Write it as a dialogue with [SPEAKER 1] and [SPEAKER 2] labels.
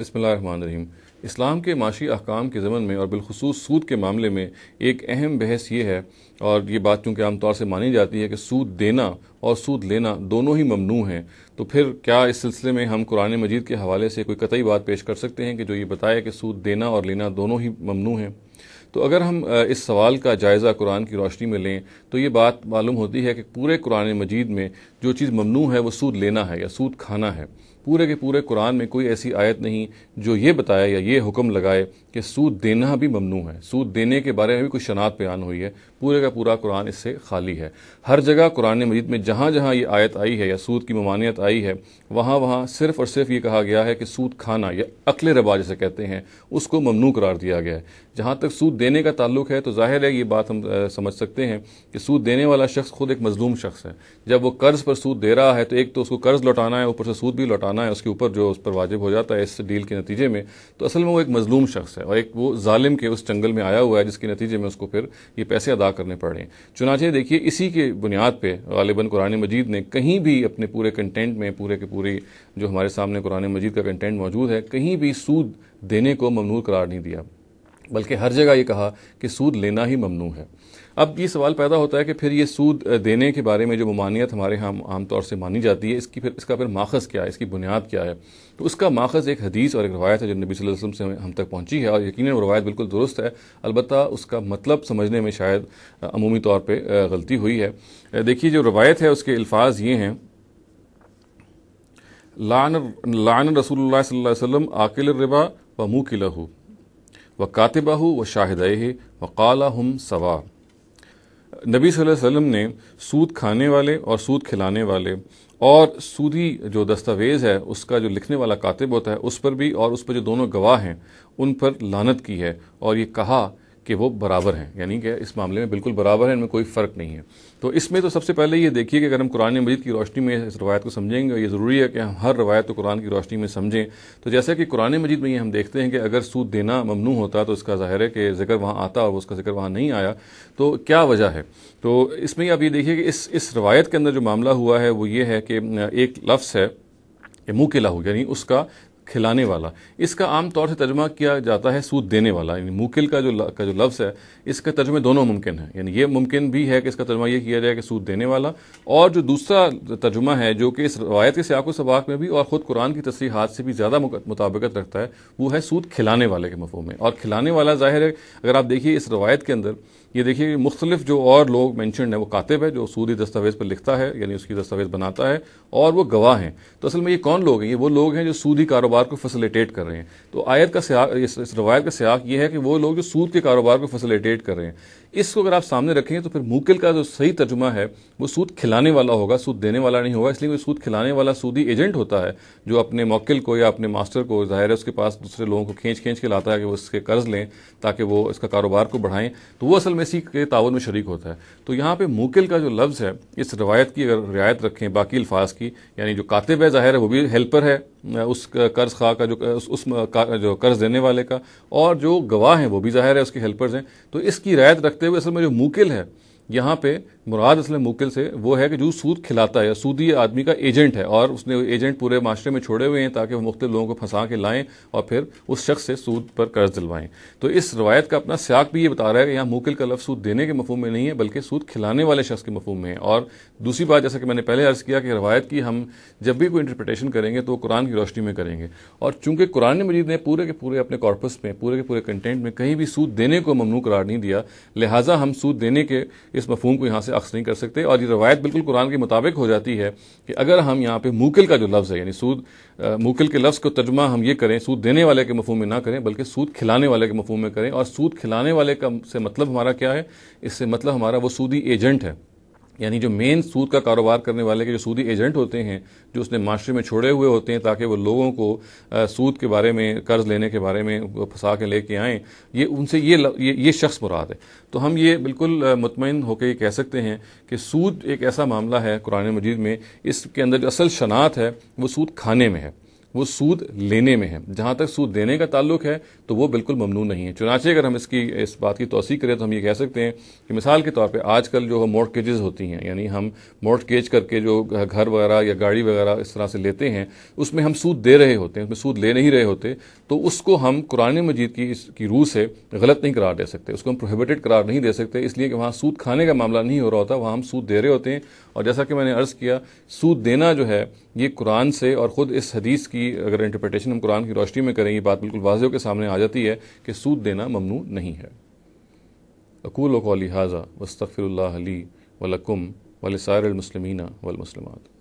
[SPEAKER 1] बसमीम इस्लाम के माशी अहकाम के ज़मन में और बिलखसूस सूद के मामले में एक अहम बहस ये है और ये बात चूँकि आमतौर से मानी जाती है कि सूद देना और सूद लेना दोनों ही ममनू हैं तो फिर क्या इस सिलसिले में हम कुरान मजीद के हवाले से कोई कतई बात पेश कर सकते हैं कि जो ये बताया कि सूद देना और लेना दोनों ही ममनू हैं तो अगर हम इस सवाल का जायज़ा कुरान की रोशनी में लें तो ये बात मालूम होती है कि पूरे कुरान मजीद में जो चीज़ ममनू है वो सूद लेना है या सूद खाना है पूरे के पूरे कुरान में कोई ऐसी आयत नहीं जो ये बताए या ये हुक्म लगाए कि सूद देना भी ममनू है सूद देने के बारे में भी कुछ शनात बयान हुई है पूरे का पूरा कुरान इससे खाली है हर जगह कुरान मजीद में जहाँ जहाँ ये आयत आई है या सूद की ममानियत आई है वहाँ वहाँ सिर्फ और सिर्फ ये कहा गया है कि सूद खाना या अकल रबा जैसे कहते हैं उसको ममनू करार दिया गया है जहाँ तक सूद देने का ताल्लुक है तो जाहिर है ये बात हम समझ सकते हैं कि सूद देने वाला शख्स खुद एक मजलूम शख्स है जब वो कर्ज पर सूद दे रहा है तो एक तो उसको कर्ज लौटाना है ऊपर से सूद भी लौटाना है उसके ऊपर जो उस पर वाजिब हो जाता है इस डील के नतीजे में तो असल में वो एक मजलूम शख्स है और एक वो जालिम के उस चंगल में आया हुआ है जिसके नतीजे में उसको फिर ये पैसे अदा करने पड़ रहे हैं चुनाचे देखिए इसी के बुनियाद पर गालिबा कुरान मजीद ने कहीं भी अपने पूरे कंटेंट में पूरे के पूरी जो हमारे सामने कुरान मजीद का कंटेंट मौजूद है कहीं भी सूद देने को ममनूर करार नहीं दिया बल्कि हर जगह ये कहा कि सूद लेना ही ममनू है अब ये सवाल पैदा होता है कि फिर ये सूद देने के बारे में जो ममानियत हमारे यहाँ आमतौर से मानी जाती है इसकी फिर इसका फिर माखज़ क्या है इसकी बुनियाद क्या है तो उसका माखज़ एक हदीस और एक रवायत है जो नबी वसल्लम से हम तक पहुँची है और यकीन वो रवायत बिल्कुल दुरुस्त है अलबत् उसका मतलब समझने में शायद अमूमी तौर पर गलती हुई है देखिए जो रवायत है उसके अल्फाज ये हैं लान लान रसूल सल्लम आकिल रिबा व मुँह किला व कातिबाहू व शाहिद व काला हम सवा नबी वसल्लम ने सूद खाने वाले और सूद खिलाने वाले और सूदी जो दस्तावेज़ है उसका जो लिखने वाला कातिब होता है उस पर भी और उस पर जो दोनों गवाह हैं उन पर लानत की है और ये कहा कि वो बराबर हैं यानी कि इस मामले में बिल्कुल बराबर है इनमें कोई फ़र्क नहीं है तो इसमें तो सबसे पहले ये देखिए कि अगर हम कुरान मजीद की रोशनी में इस रवायत को समझेंगे और ये ज़रूरी है कि हम हर रवायत को कुरान की रोशनी में समझें तो जैसा कि कुरान मजीद में ये हम देखते हैं कि अगर सूद देना ममनू होता तो इसका ज़ाहिर है कि जिक्र वहाँ आता और उसका जिक्र वहाँ नहीं आया तो क्या वजह है तो इसमें आप ये देखिए कि इस इस रवायत के अंदर जो मामला हुआ है वो ये है कि एक लफ्स है मुँह के लाहू यानी उसका खिलाने वाला इसका आम तौर से तर्जमा किया जाता है सूद देने वाला यानी मुकिल का जो का जो लफ्ज़ है इसका तर्जमे दोनों मुमकिन है यानी ये मुमकिन भी है कि इसका तर्जमा यह किया जाए कि सूद देने वाला और जो दूसरा तर्जुमा है जो कि इस रवायत के सियाक सबाक में भी और ख़ुद कुरान की तस्हत से भी ज़्यादा मुताबिकत रखता है वो है सूद खिलाने वाले के मफहम में और खिलाने वाला ज़ाहिर है अगर आप देखिए इस रवायत के अंदर ये देखिए मुख्तलिफ जो और लोग मैंशन है वो कातिब है जो सूदी दस्तावेज़ पर लिखता है यानी उसकी दस्तावेज़ बनाता है और वह गवाह हैं तो असल में ये कौन लोग हैं ये वो लोग हैं जो सूदी कारोबार कारोबार को फैसिलिटेट कर रहे हैं तो आयत का सियाक इस, रवायत का सियाक ये है कि वो लोग जो सूद के कारोबार को फैसिलिटेट कर रहे हैं इसको अगर आप सामने रखेंगे तो फिर मुकिल का जो सही तर्जुमा है वो सूद खिलाने वाला होगा सूद देने वाला नहीं होगा इसलिए वो सूद खिलाने वाला सूदी एजेंट होता है जो अपने मौकिल को या अपने मास्टर को जाहिर है उसके पास दूसरे लोगों को खींच खींच के लाता है कि वो इसके कर्ज लें ताकि वो इसका कारोबार को बढ़ाएं तो वो असल में इसी के तावन में शरीक होता है तो यहाँ पर मुकिल का जो लफ्ज़ है इस रवायत की अगर रियायत रखें बाकी अल्फाज की यानी जो कातिब है जाहिर है वो भी हेल्पर है उस कर्ज खा का जो उस, उस जो कर्ज देने वाले का और जो गवाह हैं वो भी जाहिर है उसके हेल्पर्स हैं तो इसकी रियायत रखते देखते हुए असल में जो मुकिल है यहाँ पे मुराद असल मुकिल से वो है कि जो सूद खिलाता है सूदी आदमी का एजेंट है और उसने एजेंट पूरे माशरे में छोड़े हुए हैं ताकि वो मुख्तु लोगों को फंसा के लाएं और फिर उस शख्स से सूद पर कर्ज दिलवाएं तो इस रवायत का अपना स्याक भी ये बता रहा है कि यहाँ मुकिल का लफ्ज़ सूद देने के मफूम में नहीं है बल्कि सूद खिलाने वाले शख्स के मफूम में है और दूसरी बात जैसा कि मैंने पहले अर्ज़ किया कि रवायत की हम जब भी कोई इंटरप्रटेशन करेंगे तो कुरान की रोशनी में करेंगे और चूंकि कुरान मजीद ने पूरे के पूरे अपने कॉर्पस में पूरे के पूरे कंटेंट में कहीं भी सूद देने को ममनू करार नहीं दिया लिहाजा हम सूद देने के इस मफहम को यहाँ से अक्स नहीं कर सकते और ये रवायत बिल्कुल कुरान के मुताबिक हो जाती है कि अगर हम यहाँ पे मूकिल का जो लफ्ज़ है यानी सूद मूकिल के लफ्ज़ को तर्जमा हम ये करें सूद देने वाले के मफहम में ना करें बल्कि सूद खिलाने वाले के मफहम में करें और सूद खिलाने वाले का से मतलब हमारा क्या है इससे मतलब हमारा वो सूदी एजेंट है यानी जो मेन सूद का कारोबार करने वाले के जो सूदी एजेंट होते हैं जो उसने माशरे में छोड़े हुए होते हैं ताकि वो लोगों को सूद के बारे में कर्ज लेने के बारे में फंसा के लेके आएँ ये उनसे ये ये, ये शख्स मुराद है तो हम ये बिल्कुल मुतमिन होकर ये कह सकते हैं कि सूद एक ऐसा मामला है कुरान मजीद में इसके अंदर जो असल शनात है वो सूद खाने में है वो सूद लेने में है जहां तक सूद देने का ताल्लुक है तो वो बिल्कुल ममनू नहीं है चुनाचे अगर हम इसकी इस बात की तोसी करें तो हम ये कह सकते हैं कि मिसाल के तौर पर आजकल जो मोर्टगेजेस होती हैं यानी हम मोर्टगेज करके जो घर वगैरह या गाड़ी वगैरह इस तरह से लेते हैं उसमें हम सूद दे रहे होते हैं उसमें सूद ले नहीं रहे होते तो उसको हम कुरान मजीद की इसकी रूह से गलत नहीं करार दे सकते उसको हम प्रोहिबिटेड करार नहीं दे सकते इसलिए कि वहाँ सूद खाने का मामला नहीं हो रहा होता वहाँ हम सूद दे रहे होते हैं और जैसा कि मैंने अर्ज़ किया सूद देना जो है ये कुरान से और ख़ुद इस हदीस की अगर इंटरप्रटेशन हम कुरान की रोशनी में करें ये बात बिल्कुल वाजियों के सामने आ जाती है कि सूद देना ममनू नहीं है अकूल कौली हाजा वस्तफ़िर ली वलकुम वलसार वलमसलमत